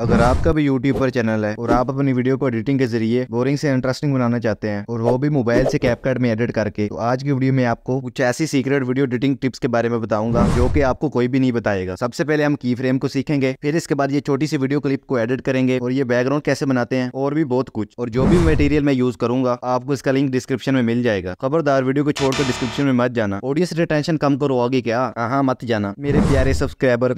अगर आपका भी यूट्यूब पर चैनल है और आप अपनी वीडियो को एडिटिंग के जरिए बोरिंग से इंटरेस्टिंग बनाना चाहते हैं और वो भी मोबाइल से कैपकट में एडिट करके तो आज की वीडियो में आपको कुछ ऐसी सीक्रेट वीडियो एडिटिंग टिप्स के बारे में बताऊंगा जो कि आपको कोई भी नहीं बताएगा सबसे पहले हम की फ्रेम को सीखेंगे फिर इसके बाद ये छोटी सी वीडियो क्लिप को एडिट करेंगे और ये बैकग्राउंड कैसे बनाते हैं और भी बहुत कुछ और जो भी मटेरियल मैं यूज करूंगा आपको इसका लिंक डिस्क्रिप्शन में मिल जाएगा खबरदार वीडियो को छोड़कर डिस्क्रिप्शन में मत जाना ऑडियंस रिटेंशन कम करो आगे क्या हाँ, हाँ मत जाना मेरे प्यारे सब्सक्राइबर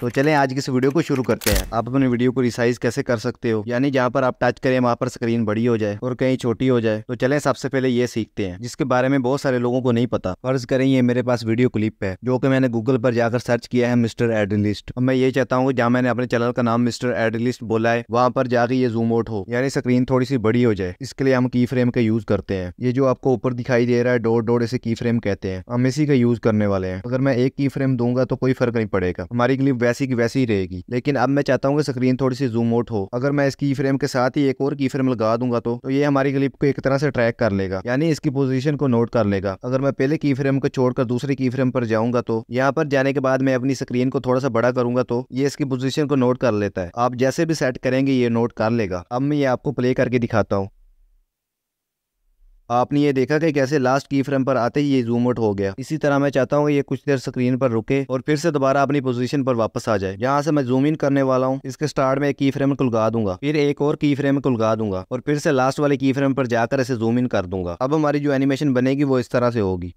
तो चले आज की वीडियो को शुरू करते हैं आप अपने वीडियो को रिसाइज कैसे कर सकते हो यानी जहाँ पर आप टच करें वहाँ पर स्क्रीन बड़ी हो जाए और कहीं छोटी हो जाए तो चले सबसे पहले ये सीखते हैं जिसके बारे में बहुत सारे लोगों को नहीं पता फर्ज करें ये मेरे पास वीडियो क्लिप है जो कि मैंने गूगल पर जाकर सर्च किया है मिस्टर एडलिस्ट और मैं ये चाहता हूँ जहाँ मैंने अपने चैनल का नाम मिस्टर एडलिस्ट बोला है वहाँ पर जाकर ये जूम आउट हो यानी स्क्रीन थोड़ी सी बड़ी हो जाए इसके लिए हम की फ्रेम का यूज करते हैं ये जो आपको ऊपर दिखाई दे रहा है डोर डोर इसे की फ्रेम कहते हैं हम इसी का यूज करने वाले हैं अगर मैं एक की फ्रेम दूंगा तो कोई फर्क नहीं पड़ेगा हमारी क्लिप वैसी की वैसी ही रहेगी जाएगी लेकिन अब मैं चाहता हूँ कि स्क्रीन थोड़ी सी जूम आउट हो अगर मैं इसकी फ्रेम के साथ ही एक और की फ्रेम लगा दूंगा तो, तो ये हमारी क्लिप को एक तरह से ट्रैक कर लेगा यानी इसकी पोजिशन को नोट कर लेगा अगर मैं पहले की फ्रेम को छोड़कर दूसरे की फ्रेम पर जाऊंगा तो यहाँ पर जाने के बाद मैं अपनी स्क्रीन को थोड़ा सा बड़ा करूंगा तो ये इसकी पोजिशन को नोट कर लेता है आप जैसे भी सेट करेंगे ये नोट कर लेगा अब मैं ये आपको प्ले करके दिखाता हूँ आपने ये देखा कि कैसे लास्ट की फ्रेम पर आते ही ये जूम आउट हो गया इसी तरह मैं चाहता हूँ ये कुछ देर स्क्रीन पर रुके और फिर से दोबारा अपनी पोजीशन पर वापस आ जाए यहाँ से मैं जूम इन करने वाला हूँ इसके स्टार्ट में एक की फ्रेम कुलगा दूंगा फिर एक और की फ्रेम को लगा दूंगा और फिर से लास्ट वाले की फ्रेम पर जाकर इसे जूम इन कर दूंगा अब हमारी जो एनिमेशन बनेगी वो इस तरह से होगी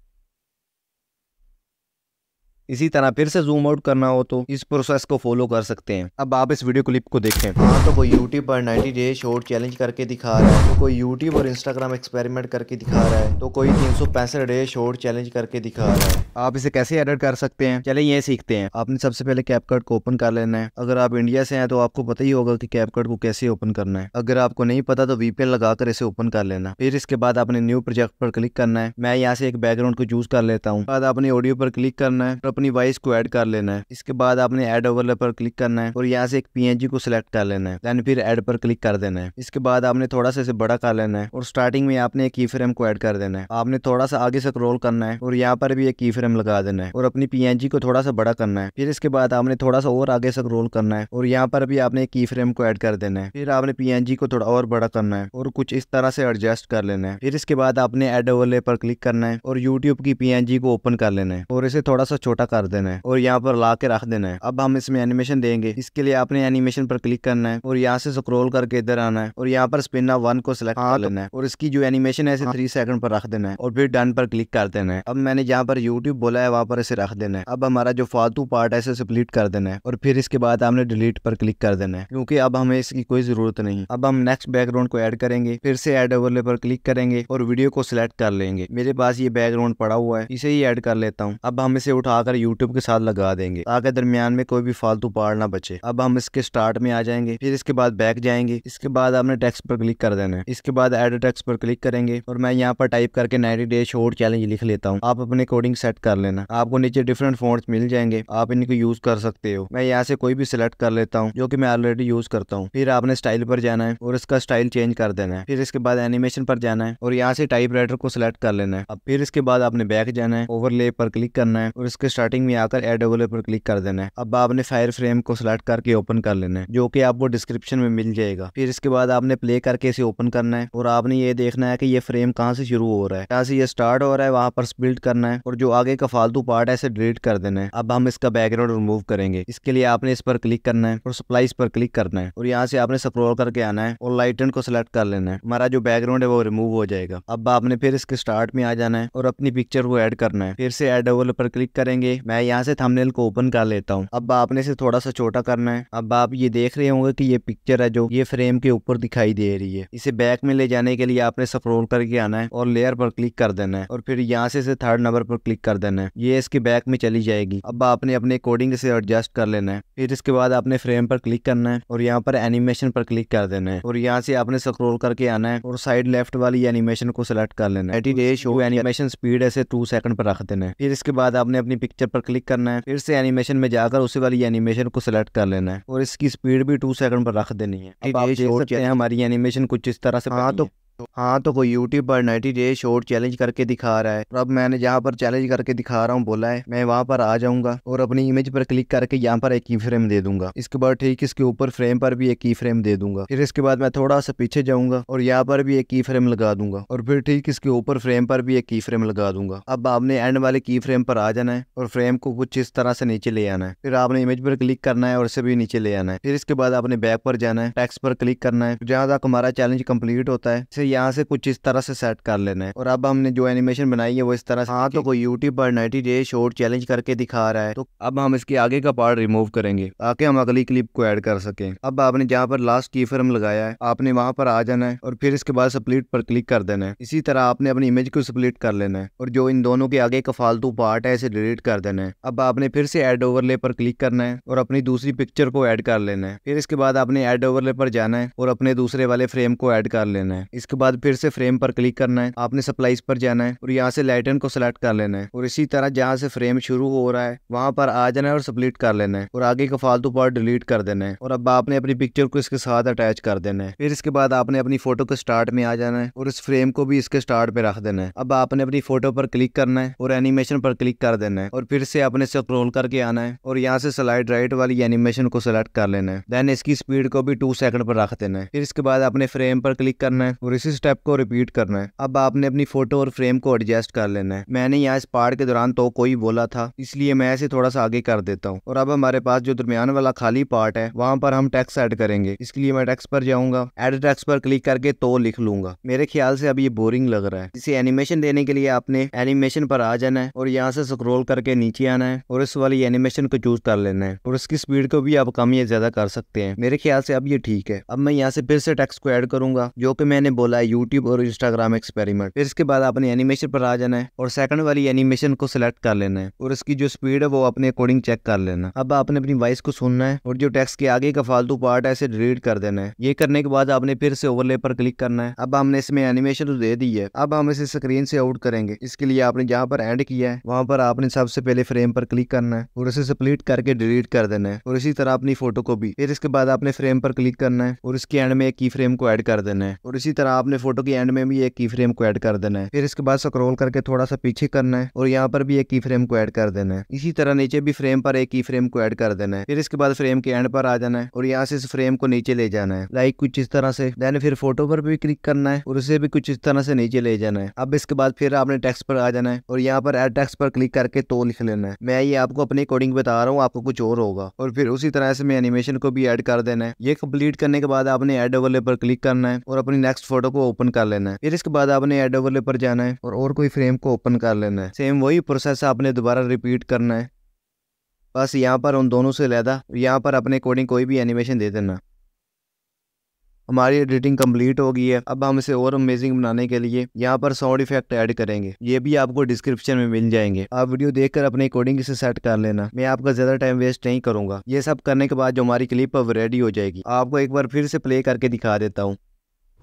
इसी तरह फिर से जूम आउट करना हो तो इस प्रोसेस को फॉलो कर सकते हैं अब आप इस वीडियो क्लिप को देखें हाँ तो कोई यूट्यूब पर 90 डे शॉर्ट चैलेंज करके दिखा रहा है तो कोई यूट्यूब और इंस्टाग्राम एक्सपेरिमेंट करके दिखा रहा है तो कोई तीन डे शॉर्ट चैलेंज करके दिखा रहा है आप इसे कैसे एडिट कर सकते हैं चले ये सीखते हैं आपने सबसे पहले कैपकट को ओपन कर लेना है अगर आप इंडिया से है तो आपको पता ही होगा कैप कैपकट को कैसे ओपन करना है अगर आपको नहीं पता तो वीपीएन लगाकर इसे ओपन कर लेना फिर इसके बाद आपने न्यू प्रोजेक्ट पर क्लिक करना है मैं यहाँ से एक बैकग्राउंड को चूज कर लेता हूँ बाद आपने ऑडियो पर क्लिक करना है अपनी वॉइस को ऐड कर लेना है इसके बाद आपने एड ओवरले पर क्लिक करना है और यहाँ से एक पीएनजी को सिलेक्ट कर लेना है देन फिर एड पर क्लिक कर देना है इसके बाद आपने थोड़ा सा इसे बड़ा कर लेना है और स्टार्टिंग में आपने एक ई फ्रेम को एड कर देना है आपने थोड़ा सा आगे से क्रोल करना है और यहाँ पर भी एक ई फ्रेम लगा देना है और अपनी पीएनजी को थोड़ा सा बड़ा करना है फिर इसके बाद आपने थोड़ा सा और आगे से क्रोल करना है और यहाँ पर भी आपने एक ई फ्रेम को ऐड कर देना है फिर आपने पीएनजी को थोड़ा और बड़ा करना है और कुछ इस तरह से एडजस्ट कर लेना है फिर इसके बाद आपने एड ओवरले पर क्लिक करना है और यूट्यूब की पीएनजी को ओपन कर लेना है और इसे थोड़ा सा छोटा कर देना है और यहाँ पर ला के रख देना है अब हम इसमें एनिमेशन देंगे इसके लिए आपने एनिमेशन पर क्लिक करना है और यहाँ से स्क्रोल करके इधर आना है और यहाँ पर स्पिन वन को सिलेक्ट कर हाँ, तो लेना है और इसकी जो एनिमेशन है इसे थ्री हाँ। सेकंड पर रख देना है और फिर डन पर क्लिक कर देना है अब मैंने जहाँ पर यूट्यूब बोला है वहाँ पर इसे रख देना है अब हमारा जो फालतू पार्ट है इसे स्प्लिट कर देना है और फिर इसके बाद हमने डिलीट पर क्लिक कर देना है क्योंकि अब हमें इसकी कोई जरूरत नहीं अब हम नेक्स्ट बैकग्राउंड को ऐड करेंगे फिर से ऐड ओवरले पर क्लिक करेंगे और वीडियो को सिलेक्ट कर लेंगे मेरे पास ये बैकग्राउंड पड़ा हुआ है इसे ही ऐड कर लेता हूँ अब हम इसे उठा लगाकर यूट्यूब के साथ लगा देंगे ताकि दरमियान में कोई भी फालतू पार ना बचे अब हम इसके स्टार्ट में आ जाएंगे फिर इसके बाद बैक जाएंगे इसके बाद आपने टेक्स पर क्लिक कर देना है इसके बाद एड टेक्स पर क्लिक करेंगे और मैं यहाँ पर टाइप करके नाइटी डे शोर्ट चैलेंज लिख लेता हूँ आप अपने अकॉर्डिंग सेट कर लेना आपको नीचे डिफरेंट फोन मिल जाएंगे आप इनको यूज कर सकते हो मैं यहाँ से कोई भी सिलेक्ट कर लेता हूँ जो की मैं ऑलरेडी यूज करता हूँ फिर आपने स्टाइल पर जाना है और इसका स्टाइल चेंज कर देना है फिर इसके बाद एनिमेशन पर जाना है और यहाँ से टाइप को सिलेक्ट कर लेना है अब फिर इसके बाद आपने बैक जाना है ओवरले पर क्लिक करना है और इसके स्टार्टिंग में आकर एड डबल पर क्लिक कर देना है अब आपने फायर फ्रेम को सिलेक्ट करके ओपन कर लेना है जो कि आपको डिस्क्रिप्शन में मिल जाएगा फिर इसके बाद आपने प्ले करके इसे ओपन करना है और आपने ये देखना है कि ये फ्रेम कहाँ से शुरू हो रहा है कहाँ से ये स्टार्ट हो रहा है वहाँ पर बिल्ड करना है और जो आगे का फालतू पार्ट है इसे डिलीट कर देना है अब हम इसका बैकग्राउंड रिमूव करेंगे इसके लिए आपने इस पर क्लिक करना है और सप्लाई पर क्लिक करना है और यहाँ से आपने स्क्रोल करके आना है और लाइटन को सिलेक्ट कर लेना है हमारा जो बैकग्राउंड है वो रिमूव हो जाएगा अब आपने फिर इसके स्टार्ट में आ जाना है और अपनी पिक्चर को ऐड करना है फिर से एड डबल पर क्लिक करेंगे ओके मैं यहाँ से थंबनेल को ओपन कर लेता हूँ अब आपने इसे थोड़ा सा छोटा करना है अब आप ये देख रहे होंगे कि ये पिक्चर है जो ये फ्रेम के ऊपर दिखाई दे रही है इसे बैक में ले जाने के लिए आपने स्क्रोल करके आना है और लेयर पर क्लिक कर देना है और फिर यहाँ से इसे थर्ड नंबर पर क्लिक कर देना है ये इसके बैक में चली जाएगी अब आपने अपने अकॉर्डिंग से एडजस्ट कर लेना है फिर इसके बाद आपने फ्रेम पर क्लिक करना है और यहाँ पर एनिमेशन पर क्लिक कर देना है और यहाँ से आपने स्क्रोल करके आना है और साइड लेफ्ट वाली एनिमेशन को सिलेक्ट कर लेना है एटी डे शो एनिमेशन स्पीड ऐसे टू सेकंड पर रख देना है फिर इसके बाद आपने अपनी पिक्चर पिक्चर पर क्लिक करना है फिर से एनिमेशन में जाकर उसी वाली एनिमेशन को सिलेक्ट कर लेना है और इसकी स्पीड भी टू सेकंड पर रख देनी है अब आप देख सकते हैं हमारी एनिमेशन कुछ इस तरह से हाँ तो हाँ तो कोई यूट्यूब पर नाइटी डे शॉर्ट चैलेंज करके दिखा रहा है और अब मैंने जहाँ पर चैलेंज करके दिखा रहा हूँ बोला है मैं वहाँ पर आ जाऊंगा और अपनी इमेज पर क्लिक करके यहाँ पर एक की फ्रेम दे दूंगा इसके बाद ठीक इसके ऊपर फ्रेम पर भी एक की फ्रेम दे दूंगा फिर इसके बाद मैं थोड़ा सा पीछे जाऊंगा और यहाँ पर भी एक की फ्रेम लगा दूंगा और फिर ठीक इसके ऊपर फ्रेम पर भी एक की फ्रेम लगा दूंगा अब आपने एंड वाले की फ्रेम पर आ जाना है और फ्रेम को कुछ इस तरह से नीचे ले आना है फिर आपने इमेज पर क्लिक करना है और इसे भी नीचे ले आना है फिर इसके बाद आपने बैक पर जाना है टैक्स पर क्लिक करना है जहाँ तक हमारा चैलेंज कम्प्लीट होता है यहाँ से कुछ इस तरह से सेट कर लेना है और अब हमने जो एनिमेशन बनाई है वो इस तरह से हाँ तो कोई यूट्यूब पर नाइटी डे शॉर्ट चैलेंज करके दिखा रहा है तो अब हम इसके आगे का पार्ट रिमूव करेंगे ताकि हम अगली क्लिप को एड कर सके अब आपने जहाँ पर लास्ट की फ्रेम लगाया है आपने वहाँ पर आ जाना है और फिर इसके बाद स्प्लिट पर क्लिक कर देना है इसी तरह आपने अपनी इमेज को स्प्लिट कर लेना है और जो इन दोनों के आगे का फालतू पार्ट है इसे डिलीट कर देना है अब आपने फिर से एड ओवरले पर क्लिक करना है और अपनी दूसरी पिक्चर को एड कर लेना है फिर इसके बाद आपने एड ओवरले पर जाना है और अपने दूसरे वाले फ्रेम को एड कर लेना है इसके बाद फिर से फ्रेम पर क्लिक करना है आपने सप्लाईज पर जाना है और यहाँ से लाइटन को सिलेक्ट कर लेना है और इसी तरह जहाँ से फ्रेम शुरू हो रहा है वहाँ पर आ जाना है और स्प्लिट कर लेना है और आगे का फालतू पार्ट डिलीट कर देना है और अब आपने अपनी पिक्चर को इसके साथ अटैच कर देना है फिर इसके बाद आपने अपनी फोटो को स्टार्ट में आ जाना है और इस फ्रेम को भी इसके स्टार्ट पे रख देना है अब आपने अपनी फोटो पर क्लिक करना है और एनिमेशन पर क्लिक कर देना है और फिर से आपने क्रोल करके आना है और यहाँ से स्लाइड राइट वाली एनिमेशन को सिलेक्ट कर लेना है देन इसकी स्पीड को भी टू सेकंड पर रख देना है फिर इसके बाद अपने फ्रेम पर क्लिक करना है और इसी इसी स्टेप को रिपीट करना है अब आपने अपनी फोटो और फ्रेम को एडजस्ट कर लेना है मैंने यहाँ इस पार्ट के दौरान तो कोई बोला था इसलिए मैं ऐसे थोड़ा सा आगे कर देता हूँ और अब हमारे पास जो दरमियान वाला खाली पार्ट है वहाँ पर हम टैक्स ऐड करेंगे इसके लिए मैं टैक्स पर जाऊंगा एड टैक्स पर क्लिक करके तो लिख लूंगा मेरे ख्याल से अब ये बोरिंग लग रहा है इसे एनिमेशन देने के लिए आपने एनिमेशन पर आ जाना है और यहाँ से स्क्रोल करके नीचे आना है और इस वाली एनिमेशन को चूज कर लेना है और इसकी स्पीड को भी आप कम या ज्यादा कर सकते हैं मेरे ख्याल से अब ये ठीक है अब मैं यहाँ से फिर से टैक्स को एड करूंगा जो कि मैंने बोला बोला है यूट्यूब और इंस्टाग्राम एक्सपेरिमेंट फिर इसके बाद आपने एनिमेशन पर आ जाना है और सेकंड वाली एनिमेशन को सिलेक्ट कर लेना है और इसकी जो स्पीड है वो अपने अकॉर्डिंग चेक कर लेना अब आपने अपनी वॉइस को सुनना है और जो टेक्स के आगे का फालतू पार्ट है इसे डिलीट कर देना है ये करने के बाद आपने फिर से ओवरले पर क्लिक करना है अब हमने इसमें एनिमेशन तो दे दी है अब हम इसे स्क्रीन से आउट करेंगे इसके लिए आपने जहाँ पर एंड किया है वहाँ पर आपने सबसे पहले फ्रेम पर क्लिक करना है और इसे स्प्लिट करके डिलीट कर देना है और इसी तरह अपनी फोटो को भी फिर इसके बाद आपने फ्रेम पर क्लिक करना है और इसके एंड में एक की फ्रेम को एड कर देना है और इसी तरह आपने फोटो की एंड में भी एक की फ्रेम को ऐड कर देना है फिर इसके बाद स्क्रोल करके थोड़ा सा पीछे करना है और यहाँ पर भी एक की फ्रेम को ऐड कर देना है इसी तरह नीचे भी फ्रेम पर एक की फ्रेम को ऐड कर देना है फिर इसके बाद फ्रेम के एंड पर आ जाना है और यहाँ से इस फ्रेम को नीचे ले जाना है लाइक कुछ इस तरह से देन फिर फोटो पर भी क्लिक करना है और उसे भी कुछ इस तरह से नीचे ले जाना है अब इसके बाद फिर आपने टेक्स्ट पर आ जाना है और यहाँ पर एड टेक्स्ट पर क्लिक करके तो लिख लेना है मैं ये आपको अपने अकॉर्डिंग बता रहा हूँ आपको कुछ और होगा और फिर उसी तरह से मैं एनिमेशन को भी एड कर देना है ये कम्प्लीट करने के बाद आपने एड ओवरले पर क्लिक करना है और अपनी नेक्स्ट फोटो वालों को ओपन कर लेना है फिर इसके बाद आपने एड ओवरले पर जाना है और और कोई फ्रेम को ओपन कर लेना है सेम वही प्रोसेस आपने दोबारा रिपीट करना है बस यहाँ पर उन दोनों से लहदा यहाँ पर अपने अकॉर्डिंग कोई भी एनिमेशन दे देना हमारी एडिटिंग कंप्लीट हो गई है अब हम इसे और अमेजिंग बनाने के लिए यहाँ पर साउंड इफेक्ट ऐड करेंगे ये भी आपको डिस्क्रिप्शन में मिल जाएंगे आप वीडियो देखकर अपने अकॉर्डिंग इसे सेट कर लेना मैं आपका ज्यादा टाइम वेस्ट नहीं करूंगा ये सब करने के बाद जो हमारी क्लिप अब रेडी हो जाएगी आपको एक बार फिर से प्ले करके दिखा देता हूँ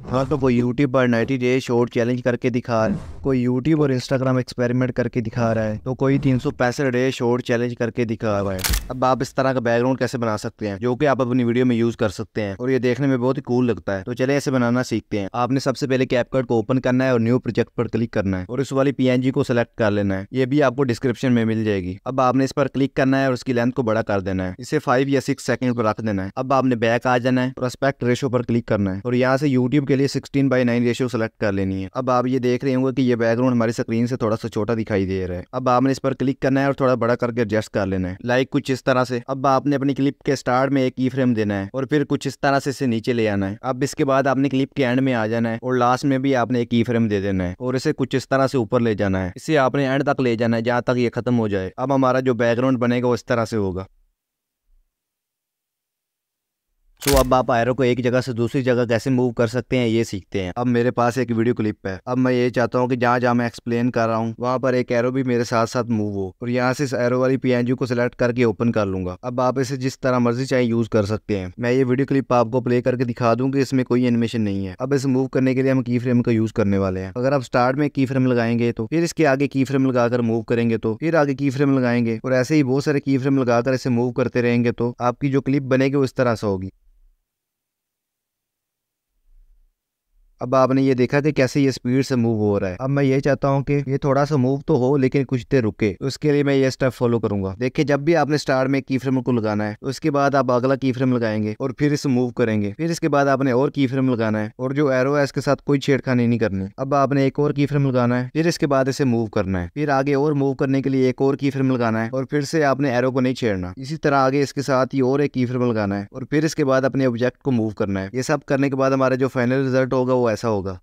हाँ तो वो यूट्यूब पर नाइटी डे शॉर्ट चैलेंज करके दिखा रहा है कोई यूट्यूब और इंस्टाग्राम एक्सपेरिमेंट करके दिखा रहा है तो कोई तीन सौ पैंसठ डे शॉर्ट चैलेंज करके दिखा रहा है अब आप इस तरह का बैकग्राउंड कैसे बना सकते हैं जो कि आप अपनी वीडियो में यूज कर सकते हैं और ये देखने में बहुत ही कूल लगता है तो चले ऐसे बनाना सीखते हैं आपने सबसे पहले कैपकार्ड को ओपन करना है और न्यू प्रोजेक्ट पर क्लिक करना है और इस वाली पी को सिलेक्ट कर लेना है ये भी आपको डिस्क्रिप्शन में मिल जाएगी अब आपने इस पर क्लिक करना है और उसकी लेंथ को बड़ा कर देना है इसे फाइव या सिक्स सेकेंड पर रख देना है अब आपने बैक आ जाना है प्रोस्पेक्ट रेशो पर क्लिक करना है और यहाँ से यूट्यूब के लिए sixteen by nine ratio select कर लेनी है अब आप ये देख रहे होंगे कि ये बैकग्राउंड हमारी स्क्रीन से थोड़ा सा छोटा दिखाई दे रहा है अब आपने इस पर क्लिक करना है और थोड़ा बड़ा करके एडजस्ट कर लेना है लाइक कुछ इस तरह से अब आपने अपनी क्लिप के स्टार्ट में एक ई फ्रेम देना है और फिर कुछ इस तरह से इसे नीचे ले आना है अब इसके बाद आपने क्लिप के एंड में आ जाना है और लास्ट में भी आपने एक ई फ्रेम दे देना है और इसे कुछ इस तरह से ऊपर ले जाना है इसे आपने एंड तक ले जाना है जहाँ तक ये खत्म हो जाए अब हमारा जो बैकग्राउंड बनेगा वो इस तरह से होगा तो अब आप आयरो को एक जगह से दूसरी जगह कैसे मूव कर सकते हैं ये सीखते हैं अब मेरे पास एक वीडियो क्लिप है अब मैं ये चाहता हूँ कि जहाँ जहाँ मैं एक्सप्लेन कर रहा हूँ वहाँ पर एक एरो भी मेरे साथ साथ मूव हो और यहाँ से इस एरो वाली पीएनजी को सिलेक्ट करके ओपन कर लूंगा अब आप इसे जिस तरह मर्जी चाहे यूज कर सकते हैं मैं ये वीडियो क्लिप आपको प्ले करके दिखा दूँ कि इसमें कोई एनिमेशन नहीं है अब इसे मूव करने के लिए हम की फ्रेम का यूज करने वाले हैं अगर आप स्टार्ट में की फ्रेम लगाएंगे तो फिर इसके आगे की फ्रेम लगाकर मूव करेंगे तो फिर आगे की फ्रेम लगाएंगे और ऐसे ही बहुत सारे की फ्रेम लगाकर इसे मूव करते रहेंगे तो आपकी जो क्लिप बनेगी वो इस तरह से होगी अब आपने ये देखा कि कैसे ये स्पीड से मूव हो रहा है अब मैं ये चाहता हूँ कि ये थोड़ा सा मूव तो हो लेकिन कुछ देर रुके उसके लिए मैं ये स्टेप फॉलो करूंगा देखिए जब भी आपने स्टार में की फ्रेम को लगाना है उसके बाद आप अगला की फ्रेम लगाएंगे और फिर इसे मूव करेंगे फिर इसके बाद आपने और की फ्रेम लगाना है और जो एरो है इसके साथ कोई छेड़खानी नहीं करनी अब आपने एक और की फ्रेम लगाना है फिर इसके बाद इसे मूव करना है फिर आगे और मूव करने के लिए एक और की फ्रेम लगाना है और फिर से आपने एरो को नहीं छेड़ना इसी तरह आगे इसके साथ ही और एक की फ्रेम लगाना है और फिर इसके बाद अपने ऑब्जेक्ट को मूव करना है ये सब करने के बाद हमारा जो फाइनल रिजल्ट होगा वो ऐसा होगा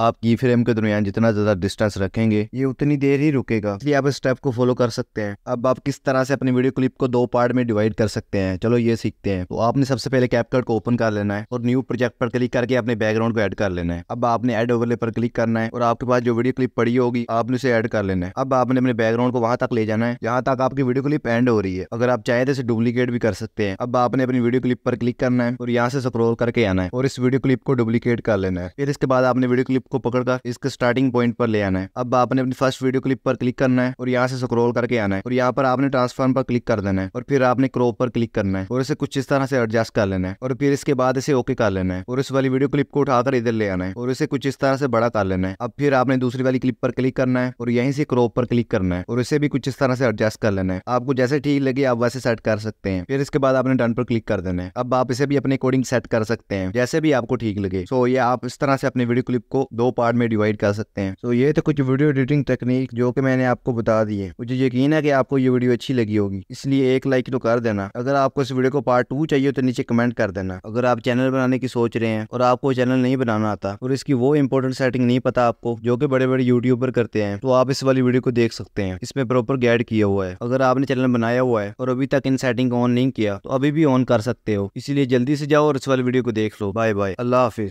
आप की फ्रेम के दरमियान जितना ज़्यादा डिस्टेंस रखेंगे ये उतनी देर ही रुकेगा इसलिए आप इस स्टेप को फॉलो कर सकते हैं अब आप किस तरह से अपनी वीडियो क्लिप को दो पार्ट में डिवाइड कर सकते हैं चलो ये सीखते हैं तो आपने सबसे पहले कैपकट को ओपन कर लेना है और न्यू प्रोजेक्ट पर क्लिक करके अपने बैकग्राउंड को एड कर लेना है अब आपने एड ओवरले पर क्लिक करना है और आपके पास जो वीडियो क्लिप पड़ी होगी आपने उसे ऐड कर लेना है अब आपने अपने बैकग्राउंड को वहां तक ले जाना है जहां तक आपकी वीडियो क्लिप एंड हो रही है अगर आप चाहे तो इसे डुप्लीकेट भी कर सकते हैं अब आपने अपनी वीडियो क्लिप पर क्लिक करना है और यहाँ से स्क्रोल करके आना है और इस वीडियो क्लिप को डुप्लीकेट कर लेना है फिर इसके बाद आपने वीडियो क्लिप क्लिप को पकड़कर इसके स्टार्टिंग पॉइंट पर ले आना है अब आपने अपनी फर्स्ट वीडियो क्लिप पर क्लिक करना है और यहाँ से स्क्रोल करके आना है और यहाँ पर आपने ट्रांसफॉर्म पर क्लिक कर देना है और फिर आपने क्रोप पर क्लिक करना है और इसे कुछ इस तरह से एडजस्ट कर लेना है और फिर इसके बाद इसे ओके कर लेना है और इस वाली वीडियो क्लिप को उठाकर इधर ले आना है और इसे कुछ इस तरह से बड़ा कर लेना है अब फिर आपने दूसरी वाली क्लिप पर क्लिक करना है और यहीं से क्रोप पर क्लिक करना है और इसे भी कुछ इस तरह से एडजस्ट कर लेना है आपको जैसे ठीक लगे आप वैसे सेट कर सकते हैं फिर इसके बाद आपने डन पर क्लिक कर देना है अब आप इसे भी अपने अकॉर्डिंग सेट कर सकते हैं जैसे भी आपको ठीक लगे सो ये आप इस तरह से अपने वीडियो क्लिप को दो पार्ट में डिवाइड कर सकते हैं तो ये तो कुछ वीडियो एडिटिंग तकनीक जो कि मैंने आपको बता दी है मुझे यकीन है कि आपको ये वीडियो अच्छी लगी होगी इसलिए एक लाइक तो कर देना अगर आपको इस वीडियो को पार्ट टू चाहिए तो नीचे कमेंट कर देना अगर आप चैनल बनाने की सोच रहे हैं और आपको चैनल नहीं बनाना आता और इसकी वो इम्पोर्टेंट सेटिंग नहीं पता आपको जो कि बड़े बड़े यूट्यूबर करते हैं तो आप इस वाली वीडियो को देख सकते हैं इसमें प्रॉपर गाइड किया हुआ है अगर आपने चैनल बनाया हुआ है और अभी तक इन सेटिंग को ऑन नहीं किया तो अभी भी ऑन कर सकते हो इसीलिए जल्दी से जाओ और इस वाली वीडियो को देख लो बाय बाय अल्लाह हाफिज